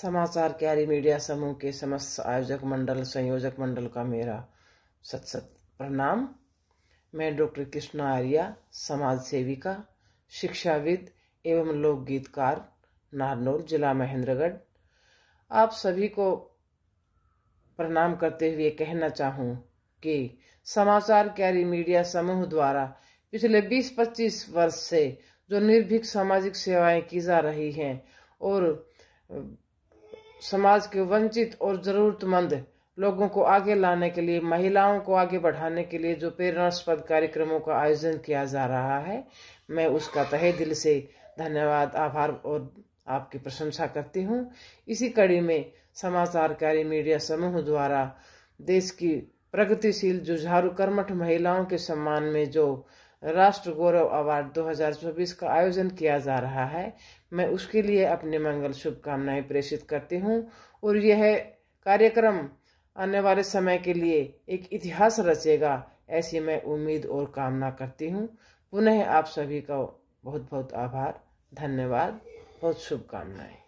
समाचार क्यारी मीडिया समूह के समस्त आयोजक मंडल संयोजक मंडल का मेरा सत सत प्रणाम मैं डॉक्टर कृष्णा आर्या समाज सेविका शिक्षाविद एवं लोकगीतकार नारनौल जिला महेंद्रगढ़ आप सभी को प्रणाम करते हुए कहना चाहूँ कि समाचार क्यारी मीडिया समूह द्वारा पिछले 20-25 वर्ष से जो निर्भीक सामाजिक सेवाएं की जा रही हैं और समाज के वंचित और जरूरतमंद लोगों को आगे लाने के लिए महिलाओं को आगे बढ़ाने के लिए जो प्रेरणास्पद कार्यक्रमों का आयोजन किया जा रहा है मैं उसका तहे दिल से धन्यवाद आभार और आपकी प्रशंसा करती हूँ इसी कड़ी में समाचारकारी मीडिया समूह द्वारा देश की प्रगतिशील जुझारू कर्मठ महिलाओं के सम्मान में जो राष्ट्र गौरव अवार्ड 2024 का आयोजन किया जा रहा है मैं उसके लिए अपने मंगल शुभकामनाएं प्रेषित करती हूं और यह कार्यक्रम आने वाले समय के लिए एक इतिहास रचेगा ऐसी मैं उम्मीद और कामना करती हूँ पुनः आप सभी का बहुत बहुत आभार धन्यवाद बहुत शुभकामनाएं